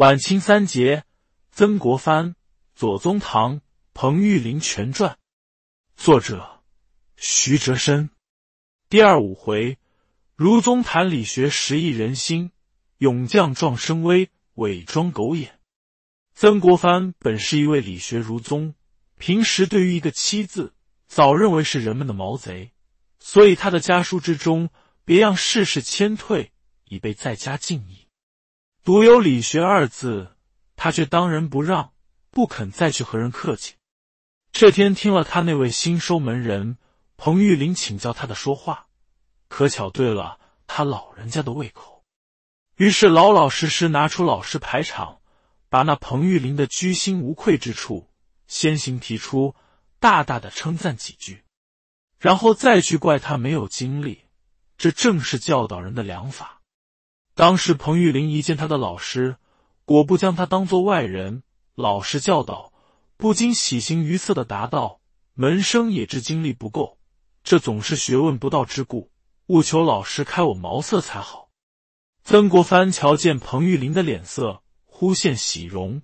晚清三杰：曾国藩、左宗棠、彭玉麟全传，作者徐哲深。第二五回：如宗谈理学，时亿人心；勇将壮声威，伪装狗眼。曾国藩本是一位理学如宗，平时对于一个“妻”字，早认为是人们的毛贼，所以他的家书之中，别样事事谦退，以备在家敬意。独有理学二字，他却当仁不让，不肯再去和人客气。这天听了他那位新收门人彭玉林请教他的说话，可巧对了他老人家的胃口，于是老老实实拿出老师排场，把那彭玉林的居心无愧之处先行提出，大大的称赞几句，然后再去怪他没有精力，这正是教导人的良法。当时，彭玉林一见他的老师，果不将他当做外人，老实教导，不禁喜形于色的答道：“门生也知精力不够，这总是学问不到之故，务求老师开我茅塞才好。”曾国藩瞧见彭玉林的脸色，忽现喜容，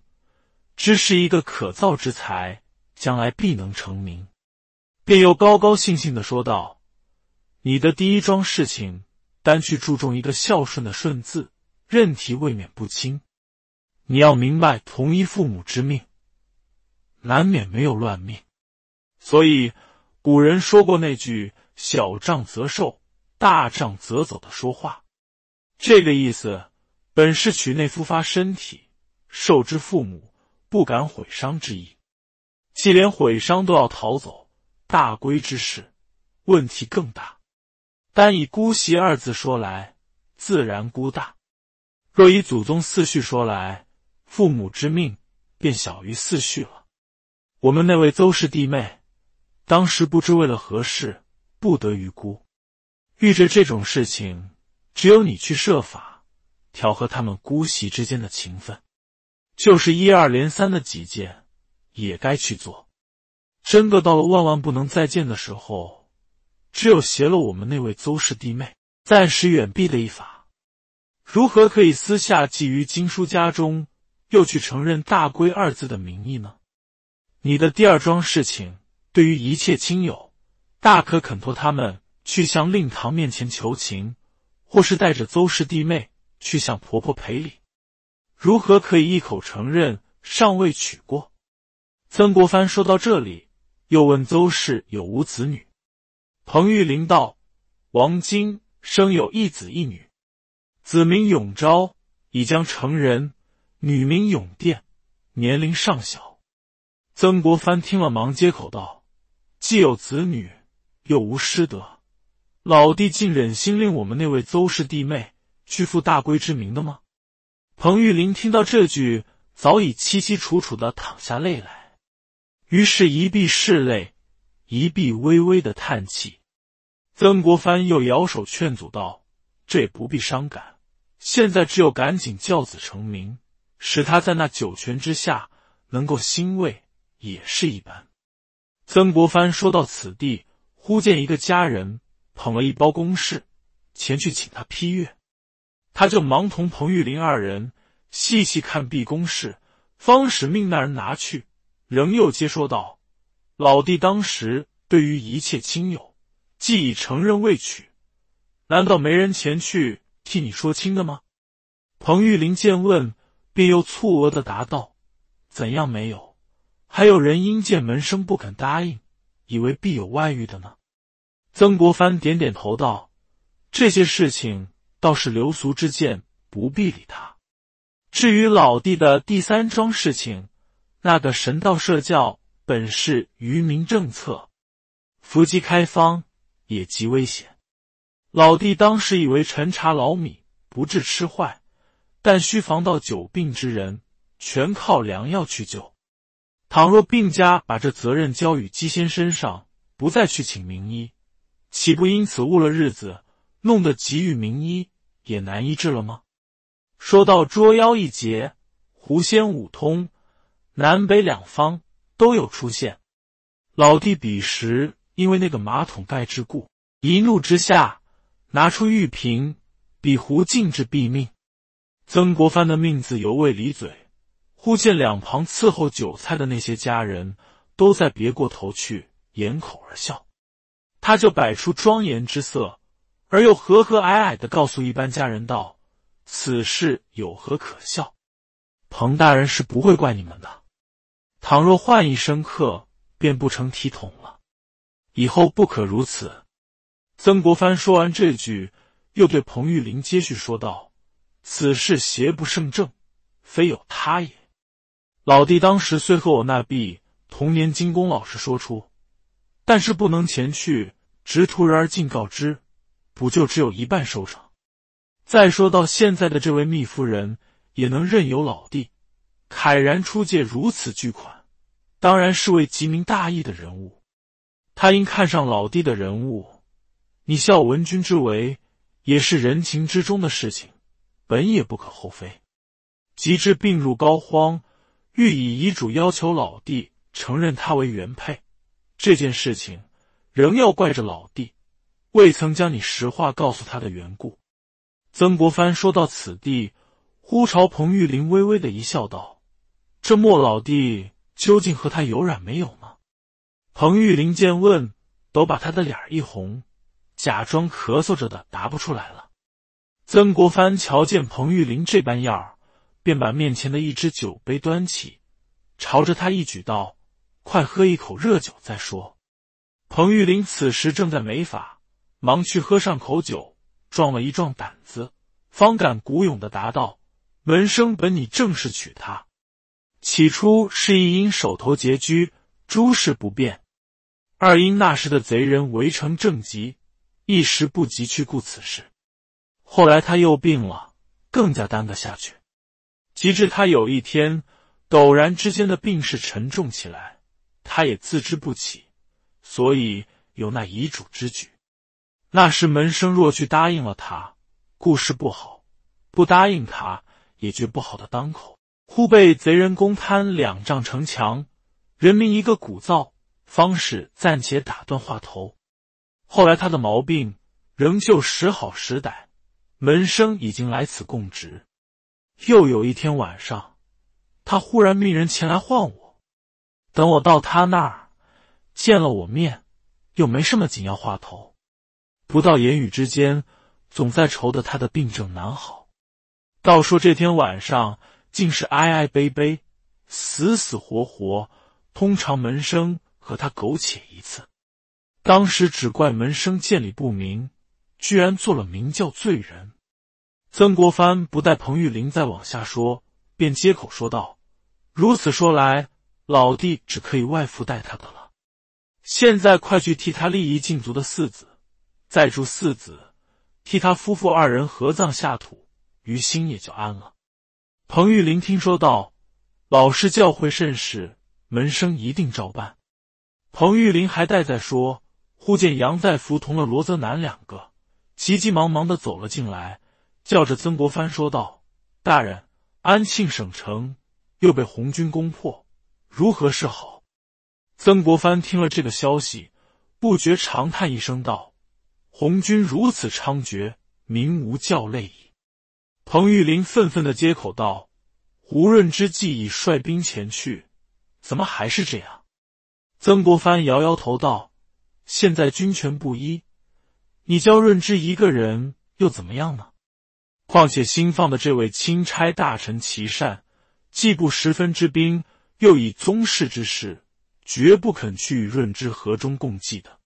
知是一个可造之才，将来必能成名，便又高高兴兴的说道：“你的第一桩事情。”单去注重一个孝顺的“顺”字，任题未免不轻。你要明白，同一父母之命，难免没有乱命。所以古人说过那句“小杖则受，大杖则走”的说话，这个意思本是取内夫发身体受之父母，不敢毁伤之意。既连毁伤都要逃走，大归之事，问题更大。单以姑息二字说来，自然孤大；若以祖宗四序说来，父母之命便小于四序了。我们那位邹氏弟妹，当时不知为了何事，不得于孤。遇着这种事情，只有你去设法调和他们姑息之间的情分。就是一二连三的几件，也该去做。真个到了万万不能再见的时候。只有挟了我们那位邹氏弟妹，暂时远避的一法，如何可以私下寄于经叔家中，又去承认“大归”二字的名义呢？你的第二桩事情，对于一切亲友，大可肯托他们去向令堂面前求情，或是带着邹氏弟妹去向婆婆赔礼，如何可以一口承认尚未娶过？曾国藩说到这里，又问邹氏有无子女。彭玉麟道：“王金生有一子一女，子名永昭，已将成人；女名永殿，年龄尚小。”曾国藩听了，忙接口道：“既有子女，又无师德，老弟竟忍心令我们那位邹氏弟妹去负大归之名的吗？”彭玉麟听到这句，早已凄凄楚楚的淌下泪来，于是，一臂拭泪。一臂微微的叹气，曾国藩又摇手劝阻道：“这也不必伤感，现在只有赶紧教子成名，使他在那九泉之下能够欣慰，也是一般。”曾国藩说到此地，忽见一个家人捧了一包公事，前去请他批阅，他就忙同彭玉麟二人细细看毕公事，方使命那人拿去，仍又接说道。老弟当时对于一切亲友，既已承认未娶，难道没人前去替你说清的吗？彭玉林见问，便又蹙额的答道：“怎样没有？还有人因见门生不肯答应，以为必有外遇的呢？”曾国藩点点头道：“这些事情倒是流俗之见，不必理他。至于老弟的第三桩事情，那个神道社教。”本是愚民政策，伏击开方也极危险。老弟当时以为陈茶老米不治吃坏，但须防到久病之人，全靠良药去救。倘若病家把这责任交与姬仙身上，不再去请名医，岂不因此误了日子，弄得急于名医也难医治了吗？说到捉妖一劫，狐仙五通，南北两方。都有出现，老弟彼时因为那个马桶盖之故，一怒之下拿出玉瓶，比胡尽至毙命。曾国藩的命字犹未离嘴，忽见两旁伺候酒菜的那些家人都在别过头去掩口而笑，他就摆出庄严之色，而又和和蔼蔼的告诉一般家人道：“此事有何可笑？彭大人是不会怪你们的。”倘若换一身客，便不成体统了。以后不可如此。曾国藩说完这句，又对彭玉麟接续说道：“此事邪不胜正，非有他也。老弟当时虽和我那婢同年金工老师说出，但是不能前去，直突然而尽告知，不就只有一半收成？再说到现在的这位密夫人，也能任由老弟慨然出借如此巨款。”当然是位极明大义的人物，他因看上老弟的人物，你孝文君之为，也是人情之中的事情，本也不可厚非。及至病入膏肓，欲以遗嘱要求老弟承认他为原配，这件事情仍要怪着老弟，未曾将你实话告诉他的缘故。曾国藩说到此地，忽朝彭玉林微微的一笑道：“这莫老弟。”究竟和他有染没有呢？彭玉林见问，都把他的脸一红，假装咳嗽着的答不出来了。曾国藩瞧见彭玉林这般样便把面前的一只酒杯端起，朝着他一举道：“快喝一口热酒再说。”彭玉林此时正在没法，忙去喝上口酒，壮了一壮胆子，方敢鼓勇的答道：“门生本你正式娶她。”起初是一因手头拮据，诸事不便；二因那时的贼人围城正急，一时不及去顾此事。后来他又病了，更加耽搁下去。及至他有一天陡然之间的病势沉重起来，他也自知不起，所以有那遗嘱之举。那时门生若去答应了他，故事不好；不答应他也绝不好的当口。忽被贼人攻摊两丈城墙，人民一个鼓噪，方使暂且打断话头。后来他的毛病仍旧时好时歹，门生已经来此供职。又有一天晚上，他忽然命人前来唤我，等我到他那儿见了我面，又没什么紧要话头，不到言语之间，总在愁得他的病症难好。倒说这天晚上。竟是哀哀悲悲，死死活活。通常门生和他苟且一次，当时只怪门生见理不明，居然做了明教罪人。曾国藩不待彭玉林再往下说，便接口说道：“如此说来，老弟只可以外父带他的了。现在快去替他立遗禁足的四子，再助四子替他夫妇二人合葬下土，于心也就安了。”彭玉林听说道：“老师教诲甚是，门生一定照办。”彭玉林还待在说，忽见杨再福同了罗泽南两个，急急忙忙的走了进来，叫着曾国藩说道：“大人，安庆省城又被红军攻破，如何是好？”曾国藩听了这个消息，不觉长叹一声道：“红军如此猖獗，民无教类矣。”彭玉林愤愤的接口道：“胡润之既已率兵前去，怎么还是这样？”曾国藩摇摇头道：“现在军权不一，你教润之一个人又怎么样呢？况且新放的这位钦差大臣齐善，既不十分之兵，又以宗室之事，绝不肯去与润之合衷共济的。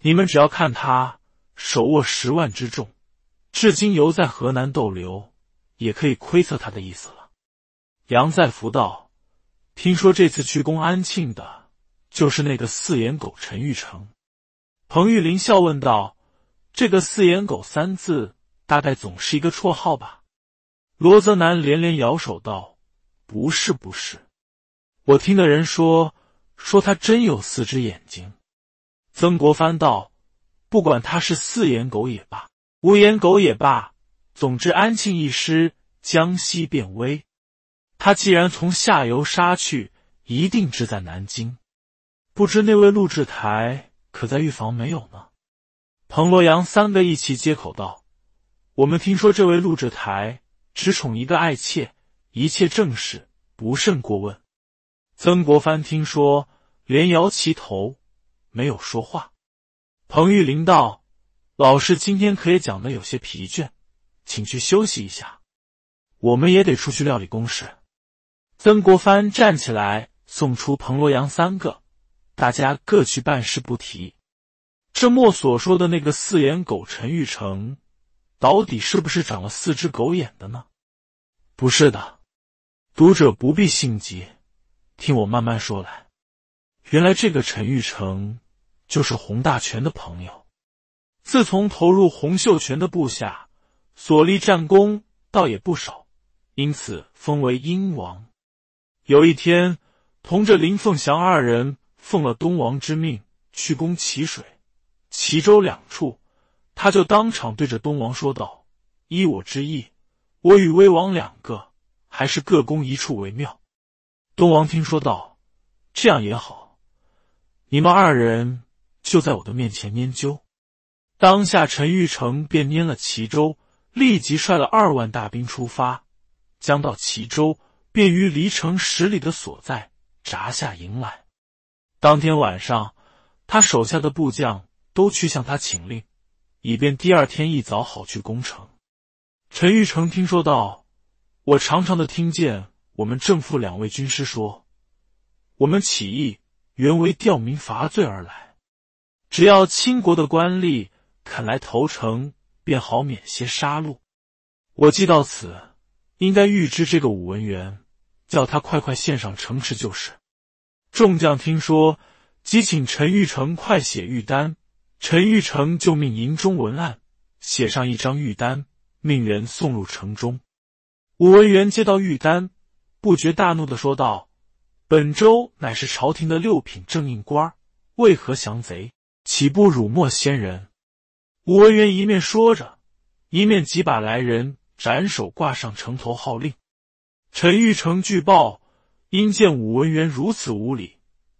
你们只要看他手握十万之众。”至今犹在河南逗留，也可以窥测他的意思了。杨再福道：“听说这次去攻安庆的，就是那个四眼狗陈玉成。”彭玉林笑问道：“这个‘四眼狗’三字，大概总是一个绰号吧？”罗泽南连连摇手道：“不是，不是，我听的人说，说他真有四只眼睛。”曾国藩道：“不管他是四眼狗也罢。”无言狗也罢，总之安庆一失，江西便危。他既然从下游杀去，一定志在南京。不知那位陆制台可在御房没有呢？彭洛阳三个一齐接口道：“我们听说这位陆制台只宠一个爱妾，一切正事不甚过问。”曾国藩听说，连摇其头，没有说话。彭玉麟道。老师今天可也讲的有些疲倦，请去休息一下。我们也得出去料理公事。曾国藩站起来送出彭罗阳三个，大家各去办事，不提。这莫所说的那个四眼狗陈玉成，到底是不是长了四只狗眼的呢？不是的，读者不必性急，听我慢慢说来。原来这个陈玉成就是洪大全的朋友。自从投入洪秀全的部下，所立战功倒也不少，因此封为英王。有一天，同着林凤祥二人奉了东王之命去攻祁水、祁州两处，他就当场对着东王说道：“依我之意，我与威王两个还是各攻一处为妙。”东王听说道：“这样也好，你们二人就在我的面前研究。”当下，陈玉成便拈了齐州，立即率了二万大兵出发。将到齐州，便于离城十里的所在扎下营来。当天晚上，他手下的部将都去向他请令，以便第二天一早好去攻城。陈玉成听说道：“我常常的听见我们正副两位军师说，我们起义原为吊民伐罪而来，只要清国的官吏。”肯来投诚，便好免些杀戮。我既到此，应该预知这个武文元，叫他快快献上城池就是。众将听说，即请陈玉成快写玉丹。陈玉成就命营中文案写上一张玉丹，命人送入城中。武文元接到玉丹，不觉大怒的说道：“本州乃是朝廷的六品正印官为何降贼？岂不辱没先人？”武文元一面说着，一面几把来人斩首，挂上城头号令。陈玉成据报，因见武文元如此无礼，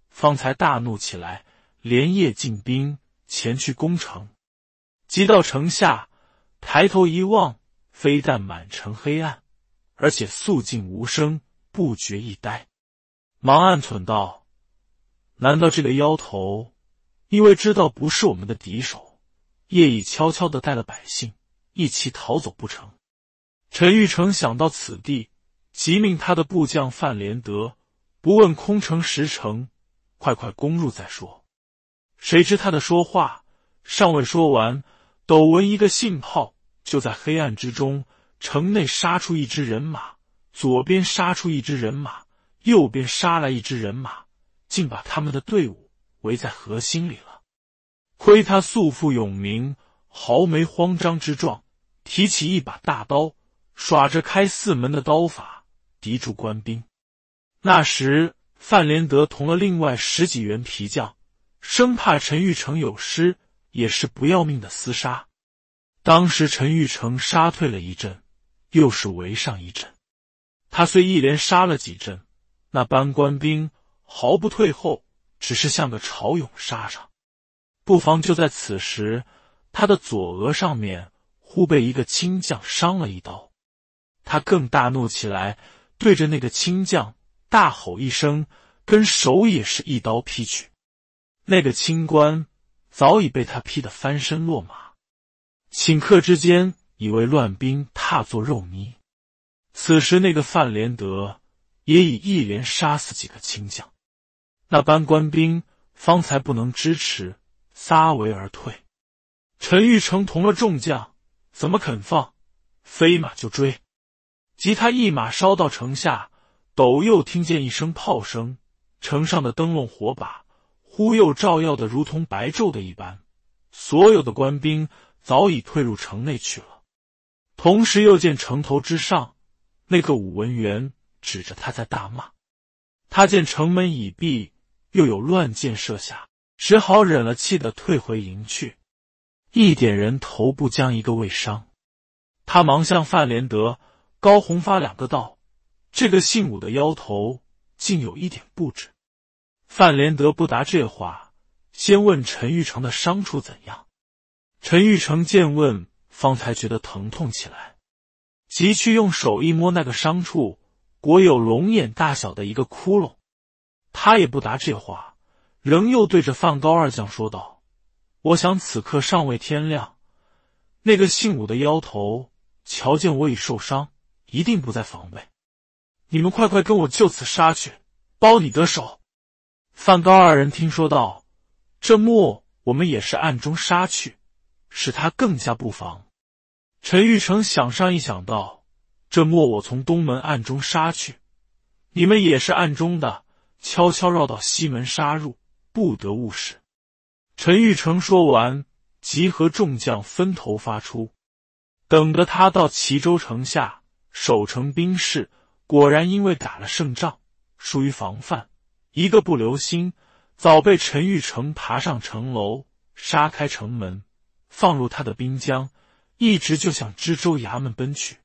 方才大怒起来，连夜进兵前去攻城。即到城下，抬头一望，非但满城黑暗，而且肃静无声，不觉一呆，忙暗忖道：“难道这个妖头，因为知道不是我们的敌手？”夜已悄悄的带了百姓一起逃走不成？陈玉成想到此地，即命他的部将范连德不问空城实城，快快攻入再说。谁知他的说话尚未说完，斗闻一个信炮，就在黑暗之中，城内杀出一支人马，左边杀出一支人马，右边杀来一支人马，竟把他们的队伍围在核心里了。亏他素负永名，毫没慌张之状，提起一把大刀，耍着开四门的刀法，敌住官兵。那时范连德同了另外十几员皮将，生怕陈玉成有失，也是不要命的厮杀。当时陈玉成杀退了一阵，又是围上一阵。他虽一连杀了几阵，那班官兵毫不退后，只是像个潮涌杀上。不妨就在此时，他的左额上面忽被一个青将伤了一刀，他更大怒起来，对着那个青将大吼一声，跟手也是一刀劈去。那个清官早已被他劈得翻身落马，顷刻之间已为乱兵踏作肉泥。此时那个范连德也已一连杀死几个清将，那班官兵方才不能支持。撒围而退，陈玉成同了众将，怎么肯放？飞马就追。及他一马烧到城下，陡又听见一声炮声，城上的灯笼火把忽又照耀的如同白昼的一般。所有的官兵早已退入城内去了。同时又见城头之上，那个武文元指着他在大骂。他见城门已闭，又有乱箭射下。只好忍了气的退回营去，一点人头不将一个未伤。他忙向范连德、高洪发两个道：“这个姓武的妖头竟有一点布置。”范连德不答这话，先问陈玉成的伤处怎样。陈玉成见问，方才觉得疼痛起来，急去用手一摸那个伤处，果有龙眼大小的一个窟窿。他也不答这话。仍又对着范高二将说道：“我想此刻尚未天亮，那个姓武的妖头瞧见我已受伤，一定不再防备。你们快快跟我就此杀去，包你得手。”范高二人听说道：“这墨我们也是暗中杀去，使他更加不防。”陈玉成想上一想到：“这墨我从东门暗中杀去，你们也是暗中的，悄悄绕到西门杀入。”不得误事。陈玉成说完，集合众将，分头发出。等得他到齐州城下，守城兵士果然因为打了胜仗，疏于防范，一个不留心，早被陈玉成爬上城楼，杀开城门，放入他的兵将，一直就向知州衙门奔去。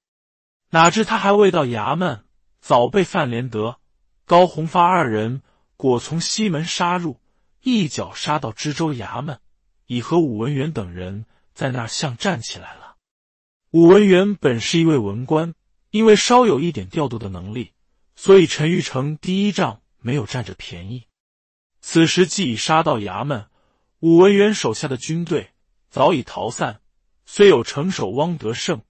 哪知他还未到衙门，早被范连德、高洪发二人裹从西门杀入。一脚杀到知州衙门，已和武文元等人在那儿巷站起来了。武文元本是一位文官，因为稍有一点调度的能力，所以陈玉成第一仗没有占着便宜。此时既已杀到衙门，武文元手下的军队早已逃散，虽有城守汪德胜、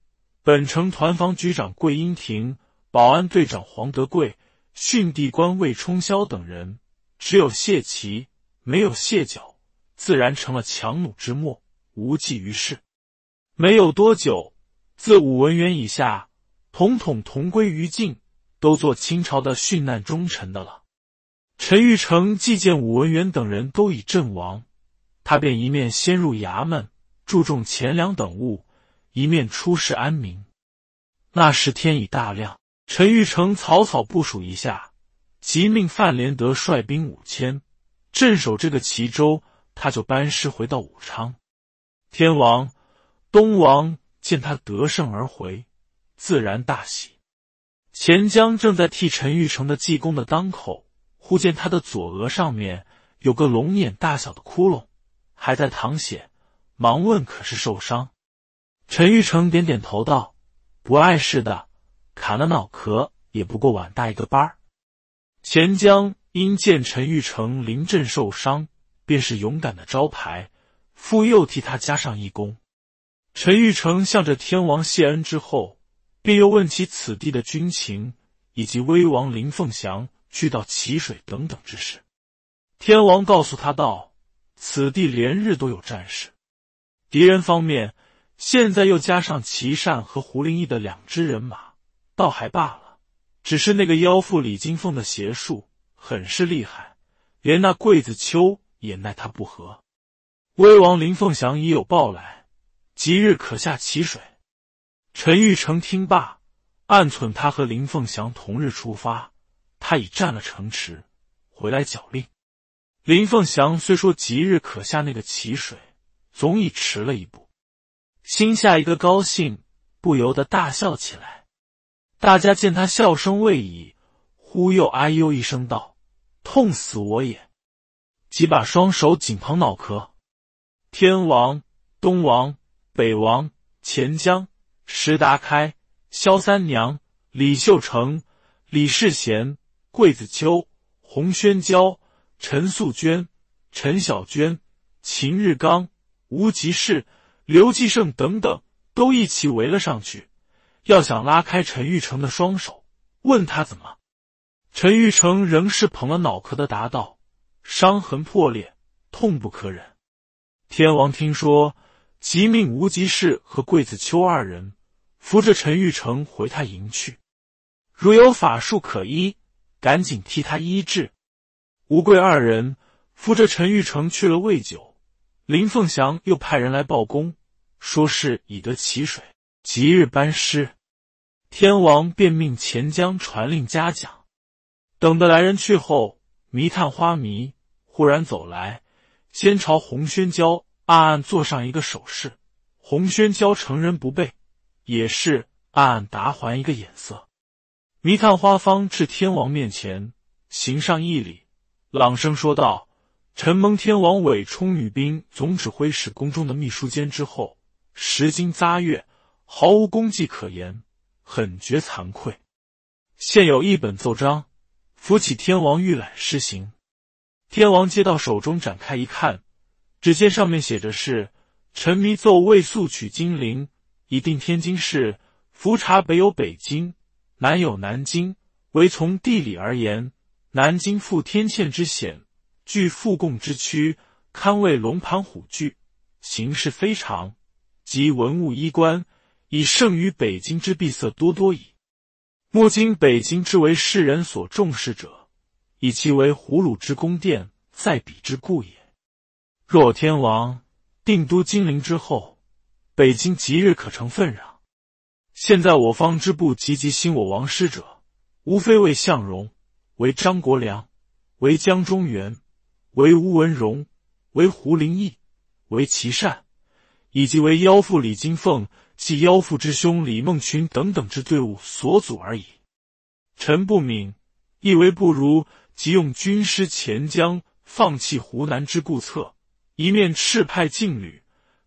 本城团防局长桂英亭、保安队长黄德贵、训地官魏冲霄等人，只有谢奇。没有卸脚，自然成了强弩之末，无济于事。没有多久，自武文元以下，统统同归于尽，都做清朝的殉难忠臣的了。陈玉成既见武文元等人都已阵亡，他便一面先入衙门，注重钱粮等物，一面出示安民。那时天已大亮，陈玉成草草部署一下，即命范连德率兵五千。镇守这个齐州，他就班师回到武昌。天王、东王见他得胜而回，自然大喜。钱江正在替陈玉成的济公的当口，忽见他的左额上面有个龙眼大小的窟窿，还在淌血，忙问：“可是受伤？”陈玉成点点头道：“不碍事的，砍了脑壳也不过碗大一个疤。”钱江。因见陈玉成临阵受伤，便是勇敢的招牌，复又替他加上一功。陈玉成向着天王谢恩之后，便又问起此地的军情以及威王林凤祥去到祁水等等之事。天王告诉他道：“此地连日都有战事，敌人方面现在又加上齐善和胡林义的两支人马，倒还罢了；只是那个妖妇李金凤的邪术。”很是厉害，连那桂子秋也奈他不何。威王林凤祥已有报来，即日可下齐水。陈玉成听罢，暗忖他和林凤祥同日出发，他已占了城池，回来缴令。林凤祥虽说即日可下那个齐水，总已迟了一步，心下一个高兴，不由得大笑起来。大家见他笑声未已，忽又哎呦一声道。痛死我也！几把双手紧捧脑壳。天王、东王、北王、钱江、石达开、萧三娘、李秀成、李世贤、桂子秋、洪宣娇、陈素娟、陈小娟、秦日刚、吴吉士、刘继胜等等，都一起围了上去，要想拉开陈玉成的双手，问他怎么。陈玉成仍是捧了脑壳的答道：“伤痕破裂，痛不可忍。”天王听说，即命吴吉士和桂子秋二人扶着陈玉成回他营去，如有法术可医，赶紧替他医治。吴桂二人扶着陈玉成去了魏久，林凤祥又派人来报功，说是已得齐水，即日班师。天王便命钱江传令嘉奖。等的来人去后，迷探花迷忽然走来，先朝洪宣娇暗暗做上一个手势，洪宣娇成人不备，也是暗暗答还一个眼色。迷探花方至天王面前，行上一礼，朗声说道：“臣蒙天王委充女兵总指挥使宫中的秘书监之后，十金杂月，毫无功绩可言，很觉惭愧。现有一本奏章。”扶起天王御览施行，天王接到手中展开一看，只见上面写着是：“臣弥奏为速取金陵，以定天津市。茯茶北有北京，南有南京。唯从地理而言，南京负天堑之险，据富贡之区，堪为龙盘虎踞，形势非常。及文物衣冠，已胜于北京之闭塞多多矣。”目今北京之为世人所重视者，以其为胡虏之宫殿，在彼之故也。若天王定都金陵之后，北京即日可成分壤。现在我方之部积极兴我王师者，无非为向荣、为张国梁、为江中元、为吴文荣、为胡林翼、为齐善，以及为妖妇李金凤。即妖副之兄李梦群等等之队伍所组而已。臣不敏，亦为不如即用军师钱江放弃湖南之故策，一面斥派劲旅，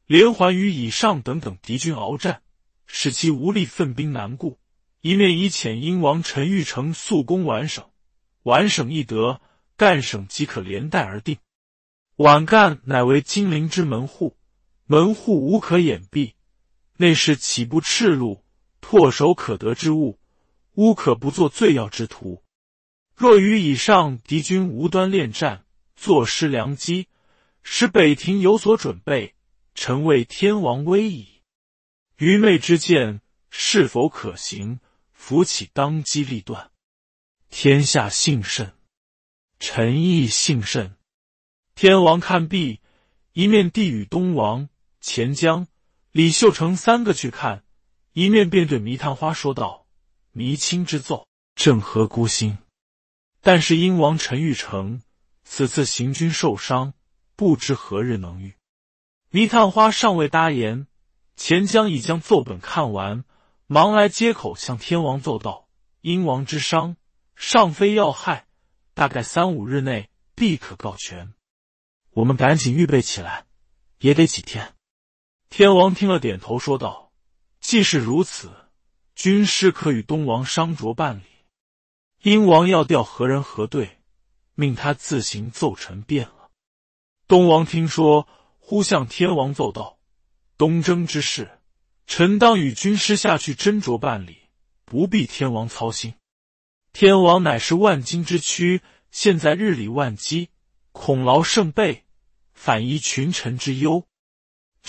连环与以上等等敌军鏖战，使其无力奋兵南顾；一面以遣英王陈玉成速攻皖省，皖省易得，赣省即可连带而定。皖赣乃为金陵之门户，门户无可掩蔽。那是岂不赤露、唾手可得之物，乌可不做罪要之徒。若与以上敌军无端恋战，坐失良机，使北庭有所准备，臣为天王威矣。愚昧之见，是否可行？扶起当机立断，天下幸甚，臣亦幸甚。天王看毕，一面递与东王钱江。李秀成三个去看，一面便对迷探花说道：“迷卿之奏正合孤心，但是英王陈玉成此次行军受伤，不知何日能愈。”迷探花尚未答言，钱江已将奏本看完，忙来接口向天王奏道：“英王之伤尚非要害，大概三五日内必可告全。我们赶紧预备起来，也得几天。”天王听了，点头说道：“既是如此，军师可与东王商酌办理。英王要调何人何队，命他自行奏臣便了。”东王听说，忽向天王奏道：“东征之事，臣当与军师下去斟酌办理，不必天王操心。天王乃是万金之躯，现在日理万机，恐劳圣背，反遗群臣之忧。”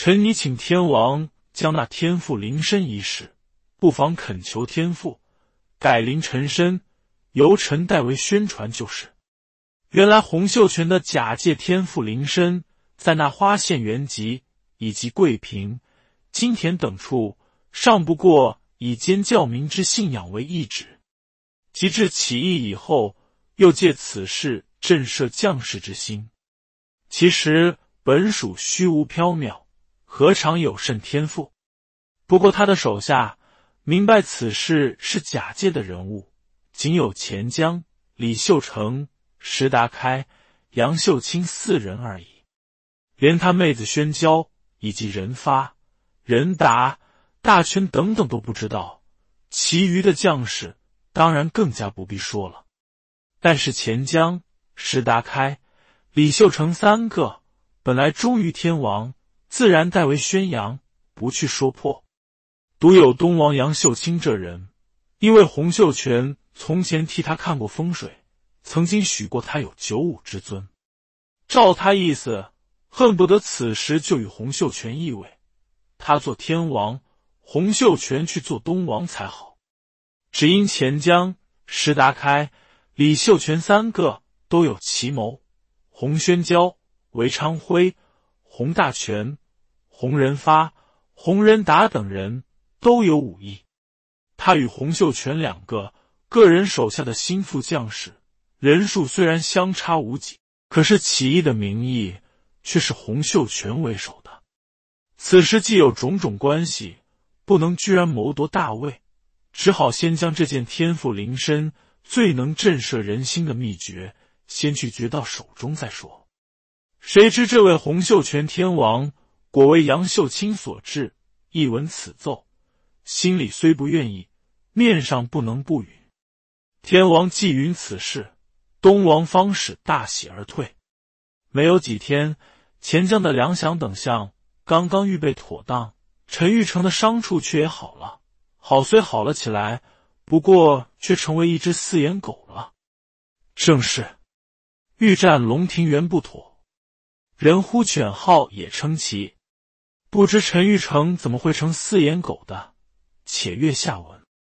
臣拟请天王将那天父临身一事，不妨恳求天父改临臣身，由臣代为宣传就是。原来洪秀全的假借天父临身，在那花县、原籍以及桂平、金田等处，尚不过以兼教民之信仰为一旨；及至起义以后，又借此事震慑将士之心，其实本属虚无缥缈。何尝有甚天赋？不过他的手下明白此事是假借的人物，仅有钱江、李秀成、石达开、杨秀清四人而已，连他妹子宣娇以及任发、任达、大权等等都不知道。其余的将士当然更加不必说了。但是钱江、石达开、李秀成三个本来忠于天王。自然代为宣扬，不去说破。独有东王杨秀清这人，因为洪秀全从前替他看过风水，曾经许过他有九五之尊。照他意思，恨不得此时就与洪秀全义位，他做天王，洪秀全去做东王才好。只因钱江、石达开、李秀全三个都有奇谋，洪宣娇、韦昌辉、洪大全。洪仁发、洪仁达等人都有武艺。他与洪秀全两个个人手下的心腹将士人数虽然相差无几，可是起义的名义却是洪秀全为首的。此时既有种种关系，不能居然谋夺大位，只好先将这件天赋灵身最能震慑人心的秘诀先去绝到手中再说。谁知这位洪秀全天王。果为杨秀清所制。一闻此奏，心里虽不愿意，面上不能不允。天王既允此事，东王方使大喜而退。没有几天，钱江的粮饷等项刚刚预备妥当，陈玉成的伤处却也好了。好虽好了起来，不过却成为一只四眼狗了。正是，欲战龙庭园不妥，人呼犬号也称奇。不知陈玉成怎么会成四眼狗的？且阅下文。